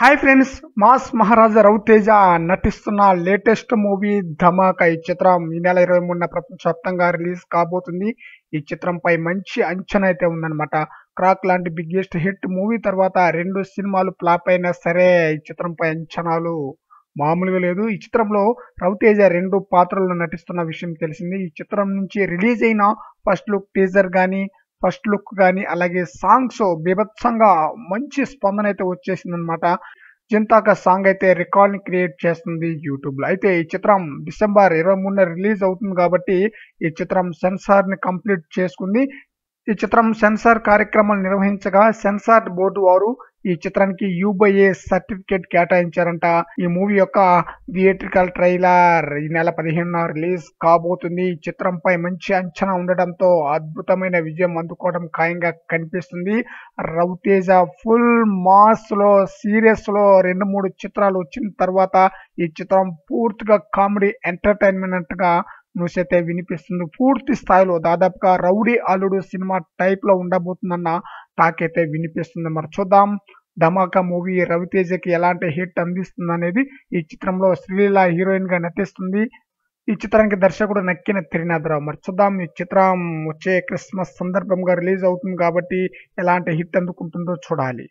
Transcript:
hi friends mass Maharaja Ravi Teja నటిస్తున్న latest movie ధమాకా ఈ చిత్రం ఈ నెల ఇరవై మూడున ప్రపంచవ్యాప్తంగా రిలీజ్ కాబోతుంది ఈ చిత్రంపై మంచి అంచనా అయితే ఉందన్నమాట క్రాక్ లాంటి బిగ్గెస్ట్ హిట్ మూవీ తర్వాత రెండు సినిమాలు ఫ్లాప్ అయినా సరే ఈ చిత్రంపై అంచనాలు మామూలుగా లేదు ఈ చిత్రంలో రవితేజ రెండు పాత్రల్లో నటిస్తున్న విషయం తెలిసింది ఈ చిత్రం నుంచి రిలీజ్ అయిన ఫస్ట్ లుక్ టీజర్ కానీ ఫస్ట్ లుక్ కానీ అలాగే సాంగ్స్ బీభత్సంగా మంచి స్పందన అయితే వచ్చేసింది అనమాట జింతాక సాంగ్ అయితే ని క్రియేట్ చేస్తుంది యూట్యూబ్లో అయితే ఈ చిత్రం డిసెంబర్ ఇరవై మూడున రిలీజ్ అవుతుంది కాబట్టి ఈ చిత్రం సెన్సార్ని కంప్లీట్ చేసుకుంది ఈ చిత్రం సెన్సార్ కార్యక్రమాలు నిర్వహించగా సెన్సార్ బోర్డు వారు ఈ చిత్రానికి యూబైఏ సర్టిఫికేట్ కేటాయించారంట ఈ మూవీ యొక్క థియేట్రికల్ ట్రైలర్ ఈ నెల పదిహేనున రిలీజ్ కాబోతుంది ఈ చిత్రంపై మంచి అంచనా ఉండడంతో అద్భుతమైన విజయం అందుకోవడం ఖాయంగా కనిపిస్తుంది రవితేజ ఫుల్ మాస్ లో సీరియస్ లో రెండు మూడు చిత్రాలు వచ్చిన తర్వాత ఈ చిత్రం పూర్తిగా కామెడీ ఎంటర్టైన్మెంట్ గా నూసైతే వినిపిస్తుంది పూర్తి స్థాయిలో దాదాపుగా రౌడీ అల్లుడు సినిమా టైప్ లో ఉండబోతుందన్న టాక్ అయితే వినిపిస్తుంది మరి చూద్దాం ధమాకా మూవీ రవితేజకి ఎలాంటి హిట్ అందిస్తుంది అనేది ఈ చిత్రంలో శ్రీలీల హీరోయిన్ గా నటిస్తుంది ఈ చిత్రానికి దర్శకుడు నక్కిన త్రినాథరావు మరి చూద్దాం ఈ చిత్రం వచ్చే క్రిస్మస్ సందర్భంగా రిలీజ్ అవుతుంది కాబట్టి ఎలాంటి హిట్ అందుకుంటుందో చూడాలి